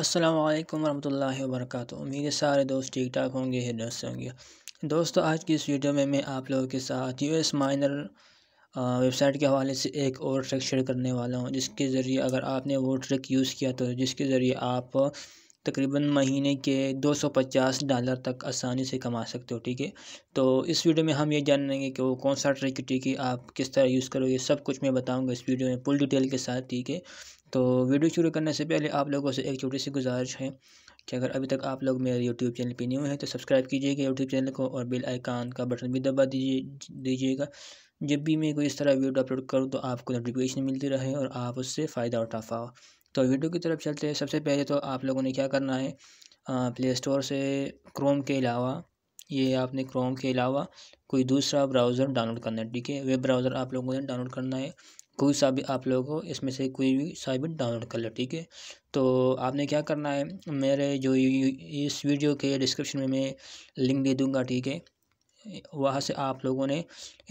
अस्सलाम वालेकुम रहमतुल्लाहि वबरकatuह उम्मीद है सारे दोस्त ठीक ठाक होंगे हिदत दोस्त होंगे दोस्तों आज की इस वीडियो में मैं आप लोगों के साथ यू एस माइनर वेबसाइट के हवाले से एक और ट्रिक शेयर करने वाला हूँ जिसके ज़रिए अगर आपने वो ट्रिक यूज़ किया तो जिसके ज़रिए आप तकरीबन महीने के 250 डॉलर तक आसानी से कमा सकते हो ठीक है तो इस वीडियो में हम ये जान लेंगे कि वो कौन सा ट्रिक ठीक है आप किस तरह यूज़ करोगे सब कुछ मैं बताऊंगा इस वीडियो में फुल डिटेल के साथ ठीक है तो वीडियो शुरू करने से पहले आप लोगों से एक छोटी सी गुजारिश है कि अगर अभी तक आप लोग मेरे यूट्यूब चैनल पर न्यू हैं तो सब्सक्राइब कीजिएगा यूट्यूब चैनल को और बेल आइकान का बटन भी दबा दीजिए दीजिएगा जब भी मैं कोई इस तरह वीडियो अपलोड करूँ तो आपको नोटिफिकेशन मिलती रहे और आप उससे फ़ायदा उठा पाओ तो वीडियो की तरफ चलते हैं सबसे पहले तो आप लोगों ने क्या करना है प्ले स्टोर से क्रोम के अलावा ये आपने क्रोम के अलावा कोई दूसरा ब्राउज़र डाउनलोड करना है ठीक है वेब ब्राउज़र आप लोगों ने डाउनलोड करना है कोई सा भी आप लोगों को इसमें से कोई भी सा भी डाउनलोड कर लो ठीक है तो आपने क्या करना है मेरे जो इस वीडियो के डिस्क्रिप्शन में मैं लिंक दे दूँगा ठीक है वहाँ से आप लोगों ने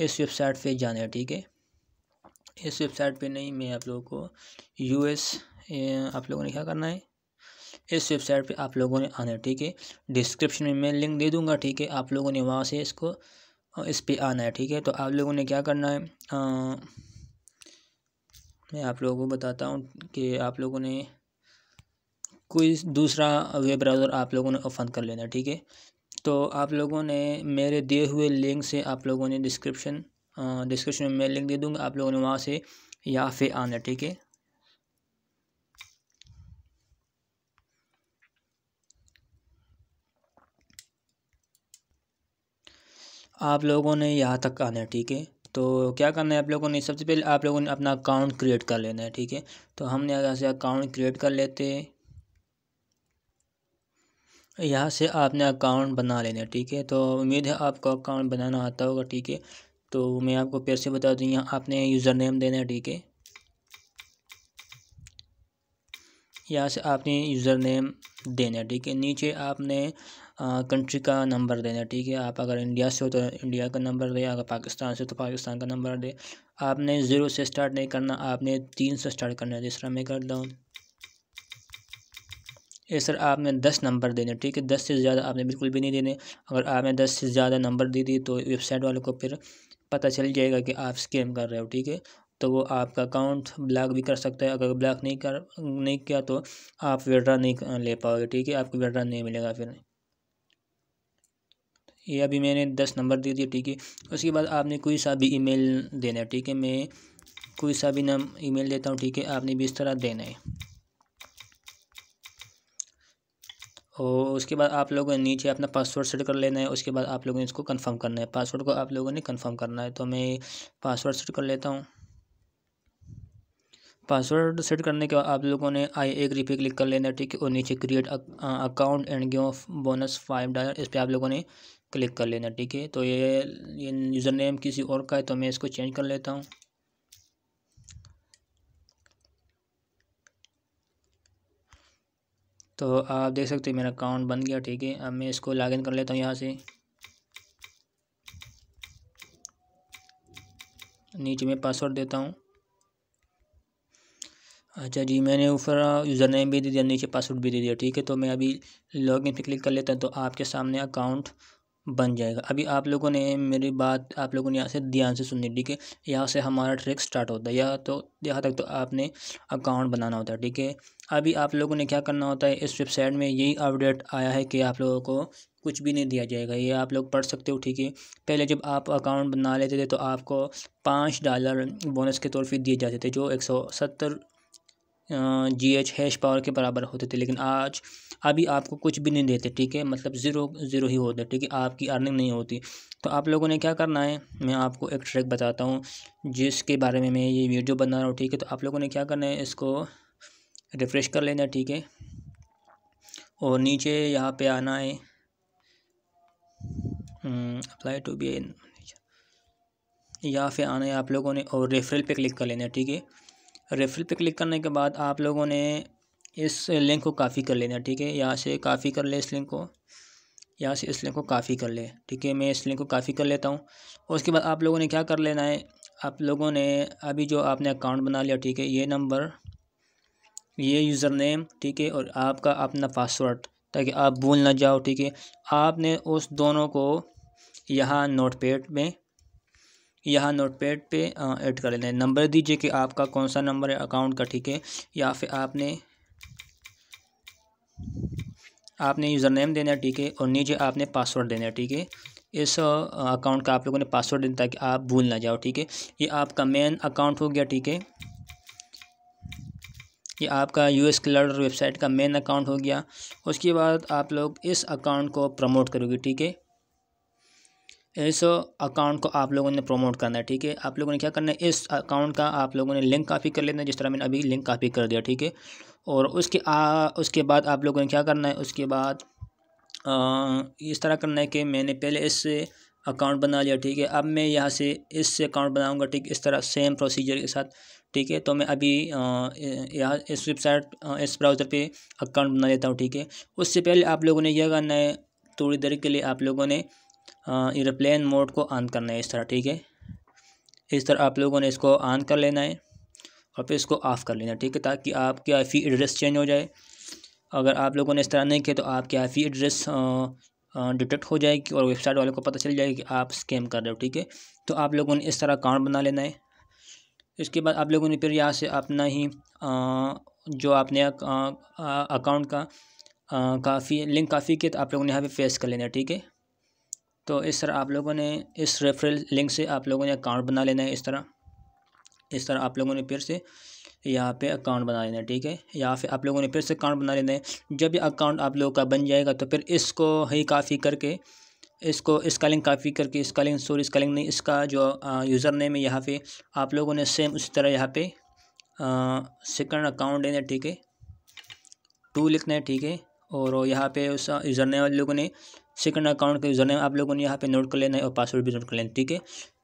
इस वेबसाइट पे जाना है ठीक है इस वेबसाइट पे नहीं मैं आप लोगों को यूएस आप लोगों ने क्या करना है इस वेबसाइट पे आप लोगों ने आना है ठीक है डिस्क्रिप्शन में मैं लिंक दे दूँगा ठीक है आप लोगों ने वहाँ से इसको इस पर आना है ठीक है तो आप लोगों ने क्या करना है आ, मैं आप लोगों को बताता हूँ कि आप लोगों ने कोई दूसरा वेब ब्राउज़र आप लोगों ने ओपन कर लेना ठीक है तो आप लोगों ने मेरे दिए हुए लिंक से आप लोगों ने डिस्क्रिप्शन डिस्क्रिप्शन में मैं लिंक दे दूँगा आप लोगों ने वहाँ से या फिर आना ठीक है आप लोगों ने यहाँ तक आना ठीक है तो क्या करना है आप लोगों ने सबसे पहले आप लोगों ने अपना अकाउंट क्रिएट कर लेना है ठीक है तो हमने यहाँ से अकाउंट क्रिएट कर लेते यहाँ से आपने अकाउंट बना लेना है ठीक है तो उम्मीद है आपको अकाउंट बनाना आता होगा ठीक है तो मैं आपको फिर से बता दूँ यहाँ आपने यूज़र नेम देना है ठीक है यहाँ से आपने यूज़र नेम देना है ठीक है नीचे आपने कंट्री का नंबर देना ठीक है आप अगर इंडिया से हो तो इंडिया का नंबर दें अगर पाकिस्तान से तो पाकिस्तान का नंबर दें आपने ज़ीरो से स्टार्ट नहीं करना आपने तीन से स्टार्ट करना है जिसरा मैं करता हूँ ये सर आपने दस नंबर देने ठीक है दस से ज़्यादा आपने बिल्कुल भी नहीं देने अगर आपने दस से ज़्यादा नंबर दे दिए तो वेबसाइट वालों को फिर पता चल जाएगा कि आप स्कैम कर रहे हो ठीक है तो वो आपका अकाउंट ब्लॉक भी कर सकता है अगर ब्लॉक नहीं कर नहीं किया तो आप विड्रा नहीं ले पाओगे ठीक है आपको विड्रा नहीं मिलेगा फिर ये अभी मैंने दस नंबर दे दिए ठीक है उसके बाद आपने कोई सा भी ईमेल देना है ठीक है मैं कोई सा भी नाम ईमेल देता हूँ ठीक है आपने भी इस तरह देना है और उसके बाद आप लोगों ने नीचे अपना पासवर्ड सेट कर लेना है उसके बाद आप लोगों ने इसको कंफर्म करना है पासवर्ड को आप लोगों ने कंफर्म करना है तो मैं पासवर्ड सेट कर लेता हूँ पासवर्ड सेट करने के बाद आप लोगों ने आई एक रिपे क्लिक कर लेना है ठीक है और नीचे create account and give bonus five dollar इस पर आप लोगों ने क्लिक कर लेना ठीक है तो ये ये यूज़र नेम किसी और का है तो मैं इसको चेंज कर लेता हूँ तो आप देख सकते हैं मेरा अकाउंट बन गया ठीक है अब मैं इसको लॉगिन कर लेता हूँ यहाँ से नीचे में पासवर्ड देता हूँ अच्छा जी मैंने ऊपर यूज़र नेम भी दे दिया नीचे पासवर्ड भी दे दिया ठीक है तो मैं अभी लॉगिन पे क्लिक कर लेता हूँ तो आपके सामने अकाउंट बन जाएगा अभी आप लोगों ने मेरी बात आप लोगों ने यहाँ से ध्यान से सुननी ठीक है यहाँ से हमारा ट्रैक स्टार्ट होता है या तो यहाँ तक तो आपने अकाउंट बनाना होता है ठीक है अभी आप लोगों ने क्या करना होता है इस वेबसाइट में यही अपडेट आया है कि आप लोगों को कुछ भी नहीं दिया जाएगा ये आप लोग पढ़ सकते हो ठीक है पहले जब आप अकाउंट बना लेते थे तो आपको पाँच डॉलर बोनस के तौर पर दिए जाते थे जो एक सौ सत्तर जी एच हैश पावर के बराबर होते थे लेकिन आज अभी आपको कुछ भी नहीं देते ठीक है मतलब ज़ीरो ज़ीरो ही होते ठीक है आपकी अर्निंग नहीं होती तो आप लोगों ने क्या करना है मैं आपको एक ट्रैक बताता हूँ जिसके बारे में मैं ये वीडियो बना रहा हूँ ठीक है तो आप लोगों ने क्या करना है इसको रिफ़्रेश कर लेना ठीक है और नीचे यहाँ पर आना है अप्लाई टू बी या फिर आना है आप लोगों ने और रेफरल पे क्लिक कर लेना ठीक है रेफरल पे क्लिक करने के बाद आप लोगों ने इस लिंक को काफ़ी कर लेना ठीक है यहाँ से काफ़ी कर ले इस लिंक को यहाँ से इस लिंक को काफ़ी कर ले ठीक है मैं इस लिंक को काफ़ी कर लेता हूँ उसके बाद आप लोगों ने क्या कर लेना है आप लोगों ने अभी जो आपने अकाउंट बना लिया ठीक है ये नंबर ये यूज़र नेम ठीक है और आपका अपना पासवर्ड ताकि आप भूल ना जाओ ठीक है आपने उस दोनों को यहाँ नोट पैड में यहाँ नोटपैड पे ऐड कर लेना है नंबर दीजिए कि आपका कौन सा नंबर है अकाउंट का ठीक है या फिर आपने आपने यूज़र नेम देना है ठीक है और नीचे आपने पासवर्ड देना है ठीक है इस अकाउंट का आप लोगों ने पासवर्ड देना ताकि आप भूल ना जाओ ठीक है ये आपका मेन अकाउंट हो गया ठीक है ये आपका यू एस क्लर्ड वेबसाइट का मेन अकाउंट हो गया उसके बाद आप लोग इस अकाउंट को प्रमोट करोगे ठीक है इस अकाउंट को आप लोगों ने प्रमोट करना है ठीक है आप लोगों ने क्या करना है इस अकाउंट का आप लोगों ने लिंक कॉपी कर लेना है जिस तरह मैंने अभी लिंक कॉपी कर दिया ठीक है और उसके आ, उसके बाद आप लोगों ने क्या करना है उसके बाद आ, इस तरह करना है कि मैंने पहले इससे अकाउंट बना लिया ठीक है अब मैं यहाँ से इससे अकाउंट बनाऊँगा ठीक इस तरह सेम प्रोसीजर के साथ ठीक है तो मैं अभी यहाँ इस वेबसाइट इस ब्राउज़र पर अकाउंट बना लेता हूँ ठीक है उससे पहले आप लोगों ने यह करना है थोड़ी देर के लिए आप लोगों ने एरोप्लेन मोड को ऑन करना है इस तरह ठीक है इस तरह आप लोगों ने इसको ऑन कर लेना है और फिर इसको ऑफ़ कर लेना है ठीक है ताकि आपके आई एड्रेस चेंज हो जाए अगर आप लोगों ने इस तरह नहीं किया तो आपके आई एड्रेस डिटेक्ट हो जाएगी और वेबसाइट वाले को पता चल जाएगा कि आप स्कैम कर रहे हो ठीक है तो आप लोगों ने इस तरह अकाउंट बना लेना है इसके बाद आप लोगों ने फिर यहाँ से अपना ही आ, जो आपने अकाउंट का काफ़ी लिंक काफ़ी किया तो आप लोगों ने यहाँ पे फेस कर लेना है ठीक है तो इस तरह आप लोगों ने इस रेफरल लिंक से आप लोगों ने अकाउंट बना लेना है इस तरह इस तरह आप लोगों ने फिर से यहाँ पे अकाउंट बना लेना है ठीक है या फिर आप लोगों ने फिर से अकाउंट बना लेना है जब ये अकाउंट आप लोगों का बन जाएगा तो फिर इसको ही काफ़ी करके इसको इसका लिंक काफ़ी करके इसका लिंक सॉरी इसका लिंक नहीं इसका जो यूज़र नेम है यहाँ पे आप लोगों ने सेम उसी तरह यहाँ पे सेकंड अकाउंट देना है ठीक है टू लिखना है ठीक है और यहाँ पे उस यूज़र नेम वाले लोगों ने सेकंड अकाउंट का यूज़र नेम आप लोगों ने यहाँ पे नोट कर लेना है और पासवर्ड भी नोट कर लेना ठीक है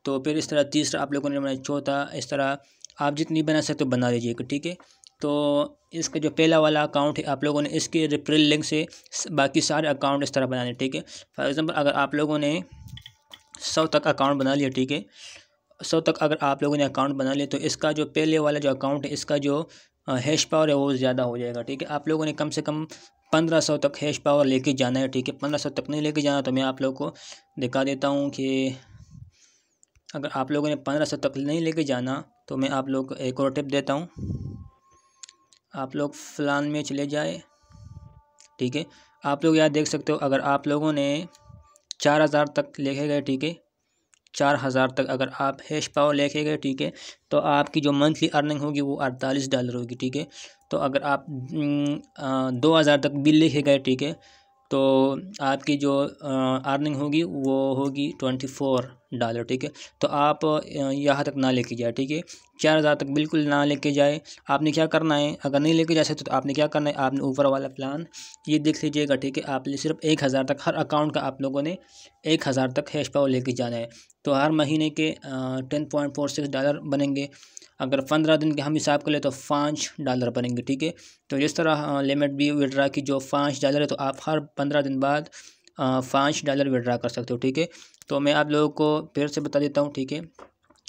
तो फिर इस तरह तीसरा आप लोगों ने बनाया चौथा इस तरह आप जितनी बना सकते हो बना लीजिएगा ठीक है तो इसका जो पहला वाला अकाउंट है आप लोगों ने इसके रेफरल लिंक से बाकी सारे अकाउंट इस तरह बनाने ठीक है फॉर एग्ज़ाम्पल अगर आप लोगों ने सौ तक अकाउंट बना लिया ठीक है सौ तक अगर आप लोगों ने अकाउंट बना लिया तो इसका जो पहले वाला जो अकाउंट है इसका जो हैश पावर है वो ज़्यादा हो जाएगा ठीक है आप लोगों ने कम से कम पंद्रह सौ तक हैश पावर लेके जाना है ठीक है पंद्रह सौ तक नहीं लेके जाना तो मैं आप लोग को दिखा देता हूँ कि अगर आप लोगों ने पंद्रह सौ तक नहीं लेके जाना तो मैं आप लोग को एक और टिप देता हूँ आप लोग फ़लान में चले जाए ठीक है आप लोग यहाँ देख सकते हो अगर आप लोगों ने चार हज़ार तक लेके गए ठीक है चार हज़ार तक अगर आप हैश पावर लेके गए ठीक है तो आपकी जो मंथली अर्निंग होगी वो अड़तालीस डॉलर होगी ठीक है तो अगर आप हम्म, दो हज़ार तक बिल लेके गए ठीक है तो आपकी जो अर्निंग होगी वो होगी ट्वेंटी फोर डॉलर ठीक है तो आप यहाँ तक ना लेके जाए ठीक है चार हज़ार तक बिल्कुल ना लेके जाए आपने क्या करना है अगर नहीं लेके जा सकते तो आपने क्या करना है आपने ऊपर वाला प्लान ये देख लीजिएगा ठीक है आप सिर्फ एक हज़ार तक हर अकाउंट का आप लोगों ने एक हज़ार तक हैश पावर लेके जाना है तो हर महीने के ten point four six dollar बनेंगे अगर पंद्रह दिन के हम हिसाब कर ले तो पाँच डॉलर बनेंगे ठीक है तो इस तरह लिमिट भी विड्रा की जो पाँच डॉलर है तो आप हर पंद्रह दिन बाद पाँच डॉलर विड्रा कर सकते हो ठीक है तो मैं आप लोगों को फिर से बता देता हूँ ठीक है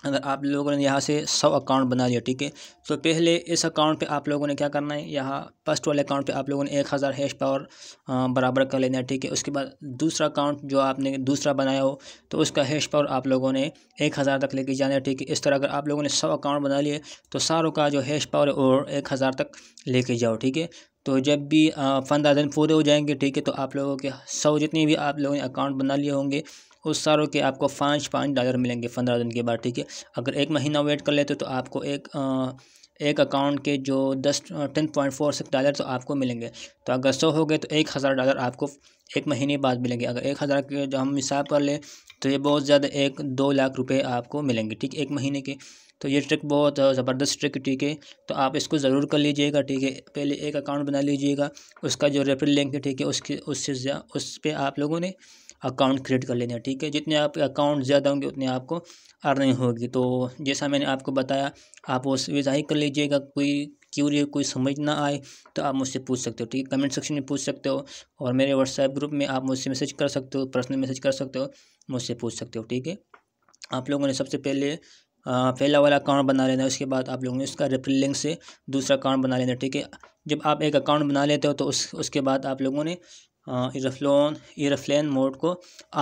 અને આપ લોકો نے યહા સે 100 એકાઉન્ટ બનાવી લીએ ઠીક હે તો પહેલે اس એકાઉન્ટ પે આપ લોકો ને શું કરના હે યહા ફર્સ્ટ والے એકાઉન્ટ પે આપ લોકો ને 1000 હેશ પાવર બરાબર કર લેના ઠીક હે ઉસકે બાદ દૂસરા એકાઉન્ટ જો આપને દૂસરા બનાયા હો તો uska હેશ પાવર આપ લોકો ને 1000 તક લેકે જના હે ઠીક હે ઇસ طرح કર આપ લોકો ને 100 એકાઉન્ટ બનાવી લીએ તો સારો કા જો હેશ પાવર 1000 તક લેકે જાઓ ઠીક હે તો જબ ભી 5000 ફોર હો જાયેંગે ઠીક હે તો આપ લોકો કે 100 jitni bhi આપ લોકો ને એકાઉન્ટ બના લીએ હોંગે उस सारों के आपको पाँच पाँच डॉलर मिलेंगे पंद्रह दिन के बाद ठीक है अगर एक महीना वेट कर लेते तो आपको एक आ, एक अकाउंट के जो दस ten point four six dollar तो आपको मिलेंगे तो अगर सौ हो गए तो एक हज़ार डॉलर आपको एक महीने बाद मिलेंगे अगर एक हज़ार के जो हम हिसाब कर लें तो ये बहुत ज़्यादा एक दो लाख रुपए आपको मिलेंगे ठीक एक महीने के तो ये ट्रिक बहुत ज़बरदस्त ट्रिक ठीक है तो आप इसको ज़रूर कर लीजिएगा ठीक है पहले एक अकाउंट बना लीजिएगा उसका जो रेफरल लिंक है ठीक है उसके उससे उस पर आप लोगों ने अकाउंट क्रिएट कर लेने हैं ठीक है जितने आपके अकाउंट ज़्यादा होंगे उतने आपको अर्निंग होगी तो जैसा मैंने आपको बताया आप उस वीज़ा ही कर लीजिएगा कोई क्यूरी कोई समझ ना आए तो आप मुझसे पूछ सकते हो ठीक है कमेंट सेक्शन में पूछ सकते हो और मेरे व्हाट्सएप ग्रुप में आप मुझसे मैसेज कर सकते हो पर्सनल मैसेज कर सकते हो मुझसे पूछ सकते हो ठीक है आप लोगों ने सबसे पहले पहला वाला अकाउंट बना लेना है उसके बाद आप लोगों ने उसका रेफरल लिंक से दूसरा अकाउंट बना लेना ठीक है जब आप एक अकाउंट बना लेते हो तो उस उसके बाद आप लोगों ने इरफ्लोन इरफ्लैन मोड को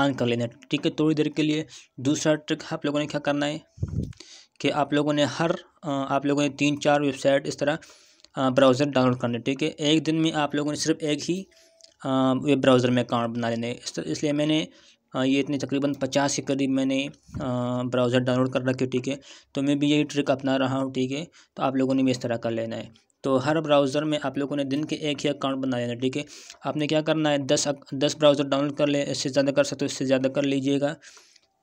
ऑन कर लेना है ठीक है थोड़ी देर के लिए दूसरा ट्रिक आप लोगों ने क्या करना है कि आप लोगों ने हर आप लोगों ने तीन चार वेबसाइट इस तरह ब्राउज़र डाउनलोड करना है ठीक है एक दिन में आप लोगों ने सिर्फ एक ही वेब ब्राउज़र में अकाउंट बना लेना है इसलिए मैंने ये इतने तकरीबन पचास के करीब मैंने ब्राउज़र डाउनलोड कर रखे ठीक है तो मैं भी यही ट्रिक अपना रहा हूँ ठीक है तो आप लोगों ने भी इस तरह कर लेना है तो हर ब्राउज़र में आप लोगों ने दिन के एक ही अकाउंट बना लेना ठीक है आपने क्या करना है दस दस ब्राउज़र डाउनलोड कर ले इससे ज़्यादा कर सकते हो इससे ज़्यादा कर लीजिएगा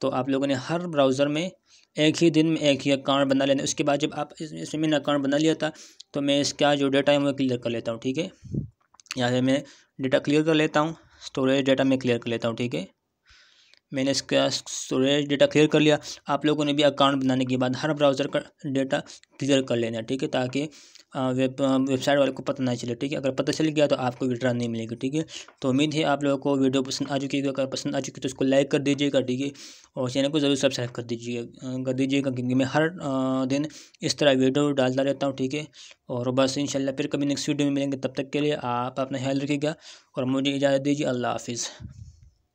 तो आप लोगों ने हर ब्राउज़र में एक ही दिन में एक ही अकाउंट बना लेना उसके बाद जब आप इसमें मैंने अकाउंट बना लिया था तो मैं इसका जो डेटा है वो क्लियर कर लेता हूँ ठीक है यहाँ से मैं डेटा क्लियर कर लेता हूँ स्टोरेज डेटा मैं क्लियर कर लेता हूँ ठीक है मैंने इसका स्टोरेज डेटा क्लियर कर लिया आप लोगों ने भी अकाउंट बनाने के बाद हर ब्राउज़र का डेटा क्लियर कर लेना ठीक है ताकि वेब वेबसाइट वाले को पता ना चले ठीक है अगर पता चल गया तो आपको विड्रा नहीं मिलेगी ठीक है तो उम्मीद है आप लोगों को वीडियो पसंद आ चुकी है अगर पसंद आ चुकी है तो उसको लाइक कर दीजिएगा ठीक है और चैनल को ज़रूर सब्सक्राइब कर दीजिएगा कर दीजिएगा क्योंकि मैं हर दिन इस तरह वीडियो डालता रहता हूँ ठीक है और बस इन फिर कभी नेक्स्ट वीडियो में मिलेंगे तब तक के लिए आप अपना ख्याल रखिएगा और मुझे इजाज़त दीजिए अल्लाह हाफिज़